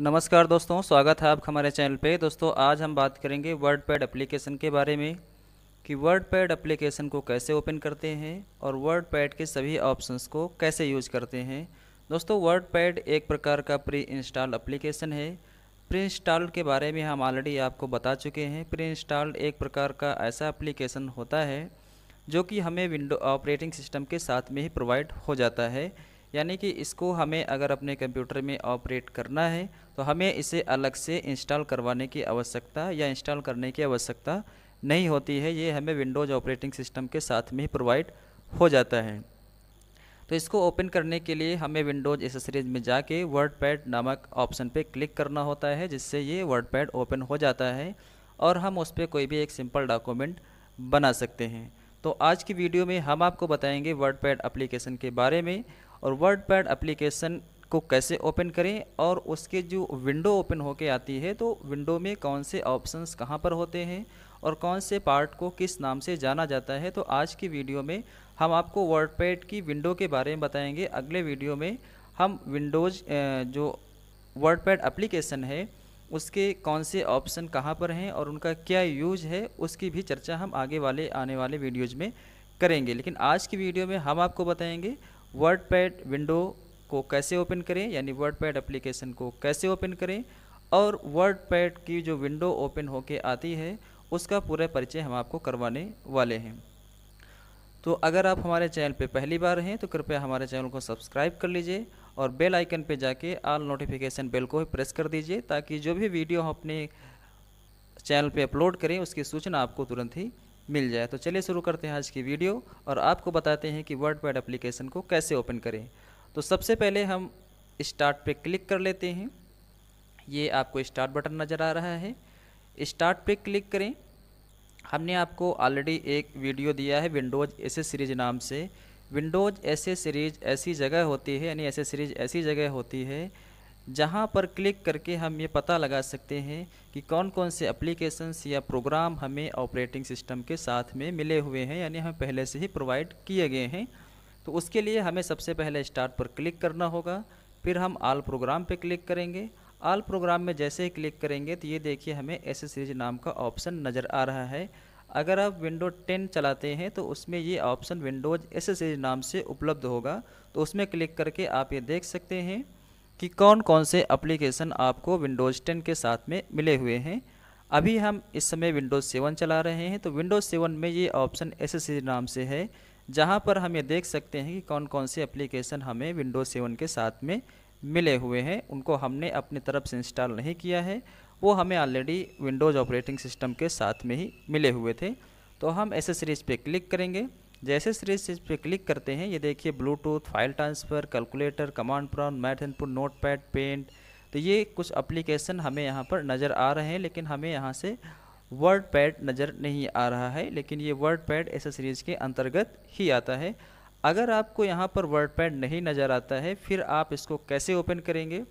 नमस्कार दोस्तों स्वागत है आपका हमारे चैनल पे दोस्तों आज हम बात करेंगे वर्ड पैड अप्लीकेशन के बारे में कि वर्ड पैड अप्लीकेशन को कैसे ओपन करते हैं और वर्ड पैड के सभी ऑप्शंस को कैसे यूज करते हैं दोस्तों वर्ड पैड एक प्रकार का प्री इंस्टॉल अप्लीकेशन है प्री इंस्टॉल के बारे में हम ऑलरेडी आपको बता चुके हैं प्री इंस्टॉल एक प्रकार का ऐसा एप्लीकेशन होता है जो कि हमें विंडो ऑपरेटिंग सिस्टम के साथ में ही प्रोवाइड हो जाता है यानी कि इसको हमें अगर अपने कंप्यूटर में ऑपरेट करना है तो हमें इसे अलग से इंस्टॉल करवाने की आवश्यकता या इंस्टॉल करने की आवश्यकता नहीं होती है ये हमें विंडोज़ ऑपरेटिंग सिस्टम के साथ में ही प्रोवाइड हो जाता है तो इसको ओपन करने के लिए हमें विंडोज एसेसरीज में जाके वर्ड नामक ऑप्शन पर क्लिक करना होता है जिससे ये वर्ड ओपन हो जाता है और हम उस पर कोई भी एक सिंपल डॉक्यूमेंट बना सकते हैं तो आज की वीडियो में हम आपको बताएंगे वर्ड पैड एप्लीकेशन के बारे में और वर्ड पैड अप्लीकेशन को कैसे ओपन करें और उसके जो विंडो ओपन होके आती है तो विंडो में कौन से ऑप्शंस कहाँ पर होते हैं और कौन से पार्ट को किस नाम से जाना जाता है तो आज की वीडियो में हम आपको वर्ड पैड की विंडो के बारे में बताएंगे अगले वीडियो में हम विंडोज़ जो वर्ड पैड अप्लीकेशन है उसके कौन से ऑप्शन कहाँ पर हैं और उनका क्या यूज है उसकी भी चर्चा हम आगे वाले आने वाले वीडियोज़ में करेंगे लेकिन आज की वीडियो में हम आपको बताएंगे वर्ड पैड विंडो को कैसे ओपन करें यानी वर्ड पैड एप्लीकेशन को कैसे ओपन करें और वर्ड पैड की जो विंडो ओपन होके आती है उसका पूरा परिचय हम आपको करवाने वाले हैं तो अगर आप हमारे चैनल पे पहली बार हैं तो कृपया हमारे चैनल को सब्सक्राइब कर लीजिए और बेल आइकन पे जाके ऑल नोटिफिकेशन बेल को भी प्रेस कर दीजिए ताकि जो भी वीडियो हम अपने चैनल पे अपलोड करें उसकी सूचना आपको तुरंत ही मिल जाए तो चलिए शुरू करते हैं आज की वीडियो और आपको बताते हैं कि वर्ड पैड अप्लीकेशन को कैसे ओपन करें तो सबसे पहले हम स्टार्ट पे क्लिक कर लेते हैं ये आपको स्टार्ट बटन नज़र आ रहा है स्टार्ट पे क्लिक करें हमने आपको ऑलरेडी एक वीडियो दिया है विंडोज़ ऐसे सीरीज नाम से विंडोज़ ऐसे सीरीज ऐसी जगह होती है यानी ऐसे सीरीज ऐसी जगह होती है जहां पर क्लिक करके हम ये पता लगा सकते हैं कि कौन कौन से एप्लीकेशंस या प्रोग्राम हमें ऑपरेटिंग सिस्टम के साथ में मिले हुए हैं यानी हमें पहले से ही प्रोवाइड किए गए हैं तो उसके लिए हमें सबसे पहले स्टार्ट पर क्लिक करना होगा फिर हम आल प्रोग्राम पर क्लिक करेंगे आल प्रोग्राम में जैसे ही क्लिक करेंगे तो ये देखिए हमें एस सीज नाम का ऑप्शन नज़र आ रहा है अगर आप विंडो 10 चलाते हैं तो उसमें ये ऑप्शन विंडोज़ एस सीज नाम से उपलब्ध होगा तो उसमें क्लिक करके आप ये देख सकते हैं कि कौन कौन से एप्लीकेशन आपको विंडोज़ टेन के साथ में मिले हुए हैं अभी हम इस समय विंडोज़ सेवन चला रहे हैं तो विंडोज़ सेवन में ये ऑप्शन एस नाम से है जहाँ पर हम ये देख सकते हैं कि कौन कौन से एप्लीकेशन हमें विंडोज़ सेवन के साथ में मिले हुए हैं उनको हमने अपनी तरफ से इंस्टॉल नहीं किया है वो हमें ऑलरेडी विंडोज़ ऑपरेटिंग सिस्टम के साथ में ही मिले हुए थे तो हम एसेसरीज़ पे क्लिक करेंगे जैसे सीरीज इस पर क्लिक करते हैं ये देखिए Bluetooth file transfer calculator command prompt math input notepad paint तो ये कुछ अप्लीकेशन हमें यहाँ पर नज़र आ रहे हैं लेकिन हमें यहाँ से वर्ड पैड नज़र नहीं आ रहा है लेकिन ये वर्ड पैड ऐसे सीरीज़ के अंतर्गत ही आता है अगर आपको यहाँ पर वर्ड पैड नहीं नज़र आता है फिर आप इसको कैसे ओपन करेंगे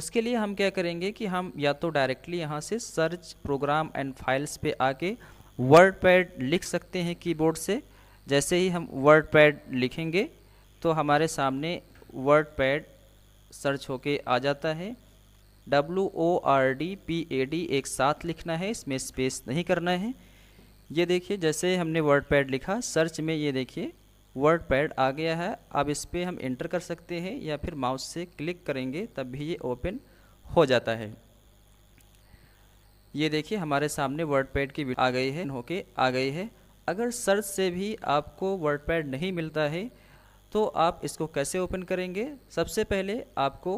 उसके लिए हम क्या करेंगे कि हम या तो डायरेक्टली यहाँ से सर्च प्रोग्राम एंड फाइल्स पे आके वर्ड पैड लिख सकते हैं कीबोर्ड से जैसे ही हम वर्ड पैड लिखेंगे तो हमारे सामने वर्ड पैड सर्च होके आ जाता है W O R D P A D एक साथ लिखना है इसमें स्पेस नहीं करना है ये देखिए जैसे हमने वर्ड पैड लिखा सर्च में ये देखिए वर्ड पैड आ गया है अब इस पर हम इंटर कर सकते हैं या फिर माउस से क्लिक करेंगे तब भी ये ओपन हो जाता है ये देखिए हमारे सामने वर्ड पैड की आ गई है होके आ गई है अगर सर्च से भी आपको वर्ड पैड नहीं मिलता है तो आप इसको कैसे ओपन करेंगे सबसे पहले आपको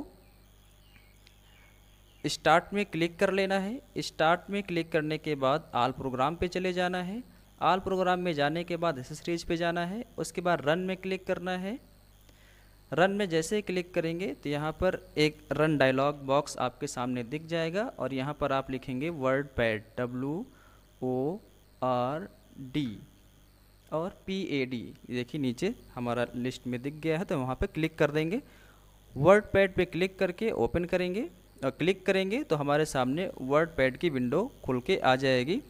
स्टार्ट में क्लिक कर लेना है स्टार्ट में क्लिक करने के बाद आल प्रोग्राम पे चले जाना है आल प्रोग्राम में जाने के बाद एसेसरीज पे जाना है उसके बाद रन में क्लिक करना है रन में जैसे ही क्लिक करेंगे तो यहाँ पर एक रन डायलॉग बॉक्स आपके सामने दिख जाएगा और यहाँ पर आप लिखेंगे WordPad W O R D और पी ए डी देखिए नीचे हमारा लिस्ट में दिख गया है तो वहाँ पे क्लिक कर देंगे वर्ड पैड पर क्लिक करके ओपन करेंगे और क्लिक करेंगे तो हमारे सामने वर्ड पैड की विंडो खुल के आ जाएगी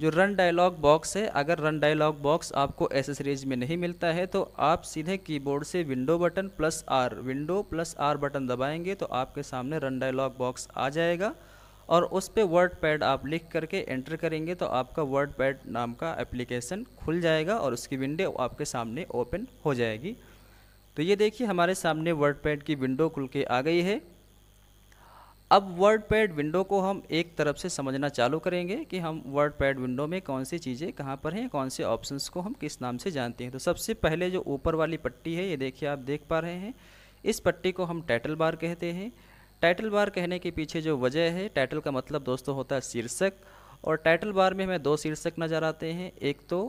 जो रन डायलॉग बॉक्स है अगर रन डायलॉग बॉक्स आपको एसेसरीज में नहीं मिलता है तो आप सीधे कीबोर्ड से window button plus R window plus R button दबाएंगे तो आपके सामने रन डायलॉग बॉक्स आ जाएगा और उस पर वर्ड पैड आप लिख करके एंटर करेंगे तो आपका वर्ड पैड नाम का एप्लीकेशन खुल जाएगा और उसकी विंडो आपके सामने ओपन हो जाएगी तो ये देखिए हमारे सामने वर्ड पैड की विंडो खुल के आ गई है अब वर्ड पैड विंडो को हम एक तरफ से समझना चालू करेंगे कि हम वर्ड पैड विंडो में कौन सी चीज़ें कहाँ पर हैं कौन से ऑप्शंस को हम किस नाम से जानते हैं तो सबसे पहले जो ऊपर वाली पट्टी है ये देखिए आप देख पा रहे हैं इस पट्टी को हम टाइटल बार कहते हैं टाइटल बार कहने के पीछे जो वजह है टाइटल का मतलब दोस्तों होता है शीर्षक और टाइटल बार में हमें दो शीर्षक नज़र आते हैं एक तो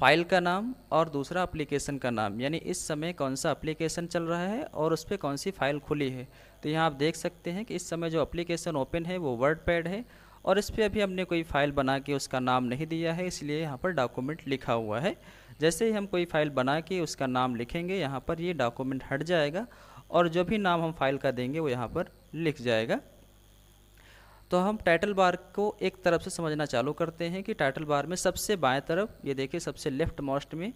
फाइल का नाम और दूसरा एप्लीकेशन का नाम यानी इस समय कौन सा एप्लीकेशन चल रहा है और उस पर कौन सी फाइल खुली है तो यहाँ आप देख सकते हैं कि इस समय जो एप्लीकेशन ओपन है वो वर्ड पैड है और इस पर अभी हमने कोई फाइल बना के उसका नाम नहीं दिया है इसलिए यहाँ पर डॉक्यूमेंट लिखा हुआ है जैसे ही हम कोई फाइल बना के उसका नाम लिखेंगे यहाँ पर ये डॉक्यूमेंट हट जाएगा और जो भी नाम हम फाइल का देंगे वो यहाँ पर लिख जाएगा तो हम टाइटल बार को एक तरफ से समझना चालू करते हैं कि टाइटल बार में सबसे बाएं तरफ ये देखिए सबसे लेफ्ट मोस्ट में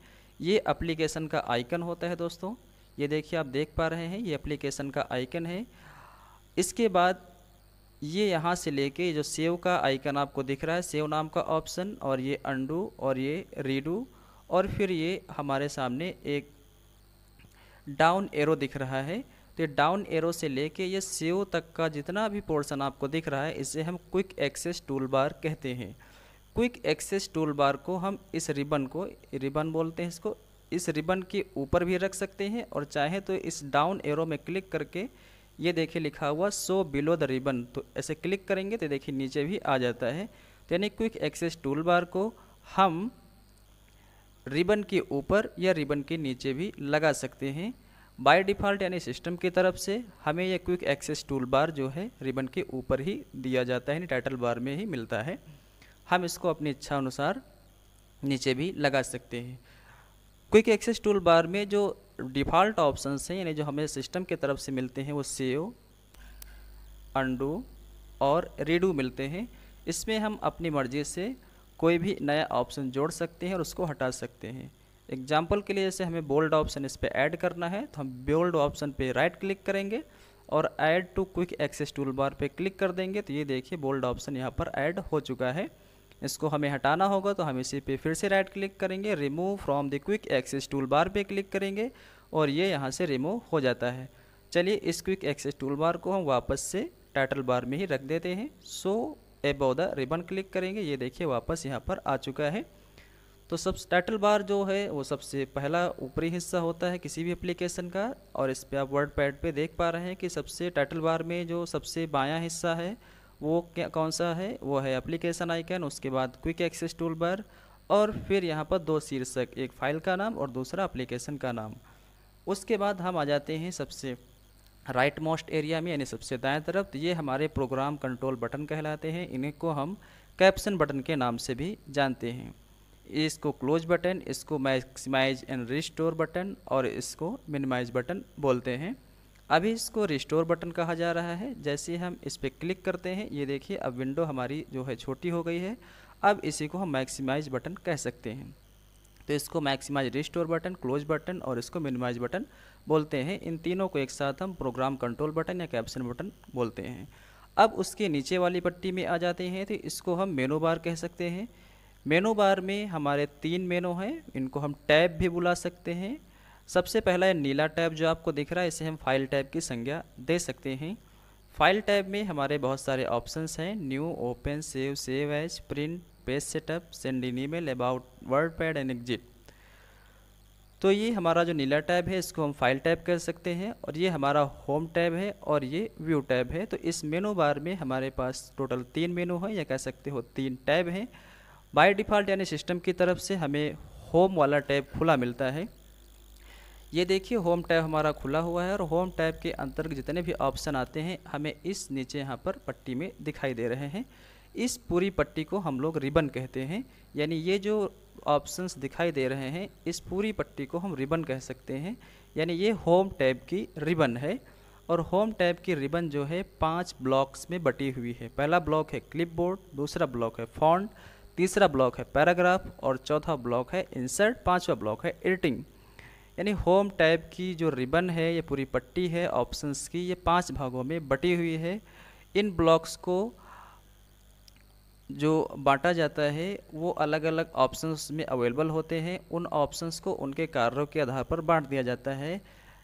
ये अप्लीकेशन का आइकन होता है दोस्तों ये देखिए आप देख पा रहे हैं ये एप्लीकेशन का आइकन है इसके बाद ये यहाँ से लेके जो सेव का आइकन आपको दिख रहा है सेव नाम का ऑप्शन और ये अंडू और ये रीडू और फिर ये हमारे सामने एक डाउन एरो दिख रहा है तो ये डाउन एरो से लेके ये सेव तक का जितना भी पोर्सन आपको दिख रहा है इसे हम क्विक एक्सेस टूल बार कहते हैं क्विक एक्सेस टूल बार को हम इस रिबन को रिबन बोलते हैं इसको इस रिबन के ऊपर भी रख सकते हैं और चाहे तो इस डाउन एरो में क्लिक करके ये देखिए लिखा हुआ सो बिलो द रिबन तो ऐसे क्लिक करेंगे तो देखिए नीचे भी आ जाता है तो यानी क्विक एक्सेस टूल बार को हम रिबन के ऊपर या रिबन के नीचे भी लगा सकते हैं बाय डिफ़ॉल्ट यानी सिस्टम की तरफ से हमें यह क्विक एक्सेस टूल बार जो है रिबन के ऊपर ही दिया जाता है यानी टाइटल बार में ही मिलता है हम इसको अपनी इच्छा अनुसार नीचे भी लगा सकते हैं क्विक एक्सेस टूल बार में जो डिफ़ॉल्ट ऑप्शंस हैं यानी जो हमें सिस्टम की तरफ से मिलते हैं वो सेव अंडू और रीडू मिलते हैं इसमें हम अपनी मर्ज़ी से कोई भी नया ऑप्शन जोड़ सकते हैं और उसको हटा सकते हैं एग्जाम्पल के लिए जैसे हमें बोल्ड ऑप्शन इस पर ऐड करना है तो हम बोल्ड ऑप्शन पे राइट क्लिक करेंगे और add to quick access tool bar पर क्लिक कर देंगे तो ये देखिए बोल्ड ऑप्शन यहाँ पर ऐड हो चुका है इसको हमें हटाना होगा तो हम इसी पे फिर से राइट क्लिक करेंगे remove from the quick access tool bar पर क्लिक करेंगे और ये यहाँ से रिमूव हो जाता है चलिए इस क्विक एक्सेस टूल बार को हम वापस से टाइटल बार में ही रख देते हैं सो एबो द रिबन क्लिक करेंगे ये देखिए वापस यहाँ पर आ चुका है तो सब टाइटल बार जो है वो सबसे पहला ऊपरी हिस्सा होता है किसी भी एप्लीकेशन का और इस पर आप वर्ड पैड पर देख पा रहे हैं कि सबसे टाइटल बार में जो सबसे बायां हिस्सा है वो क्या कौन सा है वो है एप्लीकेशन आइकन उसके बाद क्विक एक्सेस टूल बार और फिर यहाँ पर दो शीर्षक एक फ़ाइल का नाम और दूसरा एप्लीकेशन का नाम उसके बाद हम आ जाते हैं सबसे राइट मोस्ट एरिया में यानी सबसे दाएं तरफ तो ये हमारे प्रोग्राम कंट्रोल बटन कहलाते हैं इन्हें को हम कैप्शन बटन के नाम से भी जानते हैं इसको क्लोज बटन इसको मैक्सिमाइज एंड रिस्टोर बटन और इसको मिनिमाइज बटन बोलते हैं अभी इसको रिस्टोर बटन कहा जा रहा है जैसे हम इस पर क्लिक करते हैं ये देखिए अब विंडो हमारी जो है छोटी हो गई है अब इसी को हम मैक्सिमाइज बटन कह सकते हैं तो इसको maximise restore button close button और इसको मिनिमाइज बटन बोलते हैं इन तीनों को एक साथ हम प्रोग्राम कंट्रोल बटन या कैप्शन बटन बोलते हैं अब उसके नीचे वाली पट्टी में आ जाते हैं तो इसको हम मेनू बार कह सकते हैं मेनू बार में हमारे तीन मेनू हैं इनको हम टैब भी बुला सकते हैं सबसे पहला है नीला टैब जो आपको दिख रहा है इसे हम फाइल टैब की संज्ञा दे सकते हैं फाइल टैब में हमारे बहुत सारे ऑप्शंस हैं new open save save as print page setup send in email about WordPad and exit तो ये हमारा जो नीला टैब है इसको हम फाइल टैब कर सकते हैं और ये हमारा होम टैब है और ये व्यू टैब है तो इस मेनू बार में हमारे पास टोटल तीन मेनू है या कह सकते हो तीन टैब हैं बाय डिफ़ॉल्ट यानी सिस्टम की तरफ से हमें होम वाला टैब खुला मिलता है ये देखिए होम टैब हमारा खुला हुआ है और होम टैब के अंतर्गत जितने भी ऑप्शन आते हैं हमें इस नीचे यहाँ पर पट्टी में दिखाई दे रहे हैं इस पूरी पट्टी को हम लोग रिबन कहते हैं यानी ये जो ऑप्शंस दिखाई दे रहे हैं इस पूरी पट्टी को हम रिबन कह सकते हैं यानी ये होम टैब की रिबन है और होम टैब की रिबन जो है पांच ब्लॉक्स में बटी हुई है पहला ब्लॉक है क्लिपबोर्ड दूसरा ब्लॉक है फॉन्ट तीसरा ब्लॉक है पैराग्राफ और चौथा ब्लॉक है इंसर्ट पांचवा ब्लॉक है एडिटिंग यानी होम टैब की जो रिबन है ये पूरी पट्टी है ऑप्शंस की ये पांच भागों में बटी हुई है इन ब्लॉक्स को जो बांटा जाता है वो अलग अलग ऑप्शंस में अवेलेबल होते हैं उन ऑप्शंस को उनके कार्यों के आधार पर बांट दिया जाता है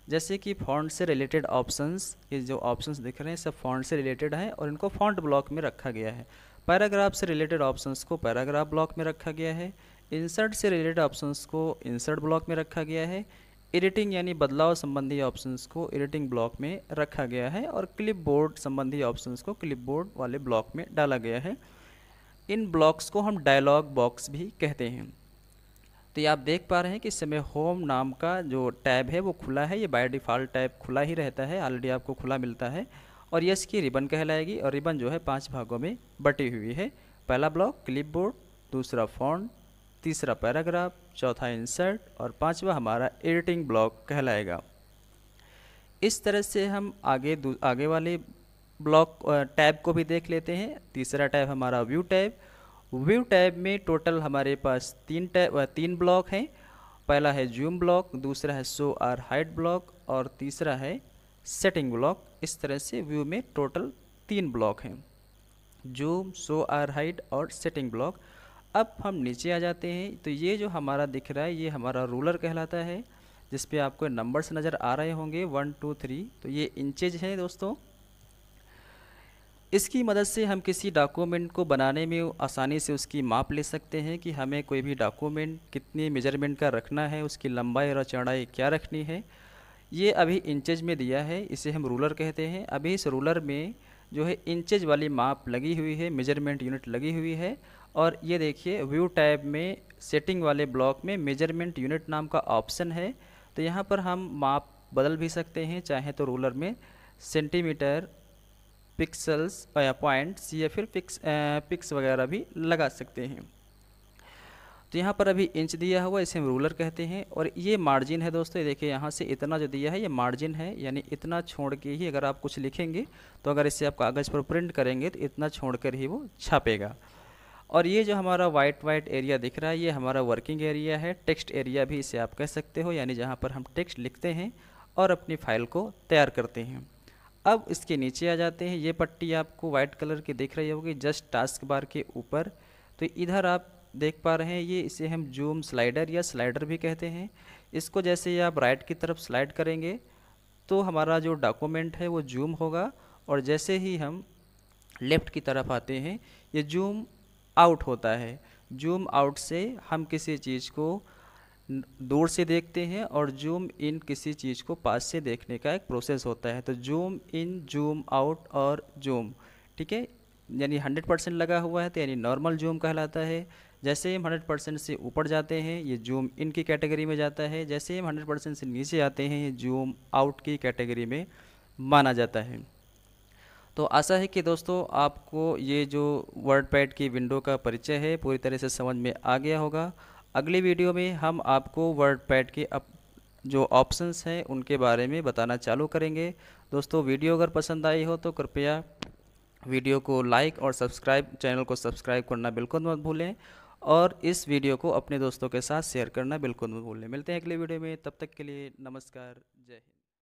जैसे कि फॉन्ट से रिलेटेड ऑप्शंस ये जो ऑप्शंस दिख रहे हैं सब फॉन्ट से रिलेटेड हैं और इनको फॉन्ट ब्लॉक में रखा गया है पैराग्राफ से रिलेटेड ऑप्शंस को पैराग्राफ ब्लॉक में रखा गया है इंसर्ट से रिलेटेड ऑप्शंस को इंसर्ट ब्लॉक में रखा गया है एडिटिंग यानी बदलाव संबंधी ऑप्शंस को एडिटिंग ब्लॉक में रखा गया है और क्लिपबोर्ड संबंधी ऑप्शंस को क्लिपबोर्ड वाले ब्लॉक में डाला गया है इन ब्लॉक्स को हम डायलॉग बॉक्स भी कहते हैं तो ये आप देख पा रहे हैं कि इस समय होम नाम का जो टैब है वो खुला है ये बाय डिफ़ॉल्ट टैब खुला ही रहता है ऑलरेडी आपको खुला मिलता है और यस की रिबन कहलाएगी और रिबन जो है पांच भागों में बटी हुई है पहला ब्लॉक क्लिपबोर्ड दूसरा फॉन्ट तीसरा पैराग्राफ चौथा इंसर्ट और पांचवा हमारा एडिटिंग ब्लॉक कहलाएगा इस तरह से हम आगे आगे वाले ब्लॉक टैब को भी देख लेते हैं तीसरा टैब हमारा व्यू टैब व्यू टैब में टोटल हमारे पास तीन टैब तीन ब्लॉक हैं पहला है जूम ब्लॉक दूसरा है सो आर हाइट ब्लॉक और तीसरा है सेटिंग ब्लॉक इस तरह से व्यू में टोटल तीन ब्लॉक हैं जूम सो आर हाइड और सेटिंग ब्लॉक अब हम नीचे आ जाते हैं तो ये जो हमारा दिख रहा है ये हमारा रूलर कहलाता है जिस पे आपको नंबर्स नज़र आ रहे होंगे वन टू थ्री तो ये इंचेज हैं दोस्तों इसकी मदद से हम किसी डॉक्यूमेंट को बनाने में आसानी से उसकी माप ले सकते हैं कि हमें कोई भी डॉक्यूमेंट कितने मेजरमेंट का रखना है उसकी लंबाई और चौड़ाई क्या रखनी है ये अभी इंचज में दिया है इसे हम रूलर कहते हैं अभी इस रूलर में जो है इंचज वाली माप लगी हुई है मेजरमेंट यूनिट लगी हुई है और ये देखिए व्यू टैब में सेटिंग वाले ब्लॉक में मेजरमेंट यूनिट नाम का ऑप्शन है तो यहाँ पर हम माप बदल भी सकते हैं चाहे तो रूलर में सेंटीमीटर पिक्सल्स या पॉइंट्स या फिर पिक्स पिक्स वगैरह भी लगा सकते हैं तो यहाँ पर अभी इंच दिया हुआ इसे हम रूलर कहते हैं और ये मार्जिन है दोस्तों ये देखिए यहाँ से इतना जो दिया है ये मार्जिन है यानी इतना छोड़ के ही अगर आप कुछ लिखेंगे तो अगर इसे आप कागज़ पर प्रिंट करेंगे तो इतना छोड़ कर ही वो छापेगा और ये जो हमारा वाइट वाइट एरिया दिख रहा है ये हमारा वर्किंग एरिया है टेक्स्ट एरिया भी इसे आप कह सकते हो यानी जहाँ पर हम टेक्स्ट लिखते हैं और अपनी फाइल को तैयार करते हैं अब इसके नीचे आ जाते हैं ये पट्टी आपको वाइट कलर की दिख रही होगी जस्ट टास्क बार के ऊपर तो इधर आप देख पा रहे हैं ये इसे हम जूम स्लाइडर या स्लाइडर भी कहते हैं इसको जैसे ही आप राइट की तरफ स्लाइड करेंगे तो हमारा जो डॉक्यूमेंट है वो जूम होगा और जैसे ही हम लेफ़्ट की तरफ आते हैं ये जूम आउट होता है जूम आउट से हम किसी चीज़ को दूर से देखते हैं और जूम इन किसी चीज़ को पास से देखने का एक प्रोसेस होता है तो जूम इन जूम आउट और जूम ठीक है यानी हंड्रेड परसेंट लगा हुआ है तो यानी नॉर्मल जूम कहलाता है जैसे हम हंड्रेड परसेंट से ऊपर जाते हैं ये जूम इन की कैटेगरी में जाता है जैसे हम हंड्रेड परसेंट से नीचे आते हैं ये जूम आउट की कैटेगरी में माना जाता है तो आशा है कि दोस्तों आपको ये जो वर्ड पैड की विंडो का परिचय है पूरी तरह से समझ में आ गया होगा अगली वीडियो में हम आपको वर्ड पैड के अप जो ऑप्शंस हैं उनके बारे में बताना चालू करेंगे दोस्तों वीडियो अगर पसंद आई हो तो कृपया वीडियो को लाइक और सब्सक्राइब चैनल को सब्सक्राइब करना बिल्कुल मत भूलें और इस वीडियो को अपने दोस्तों के साथ शेयर करना बिल्कुल मत मिलते हैं अगले वीडियो में तब तक के लिए नमस्कार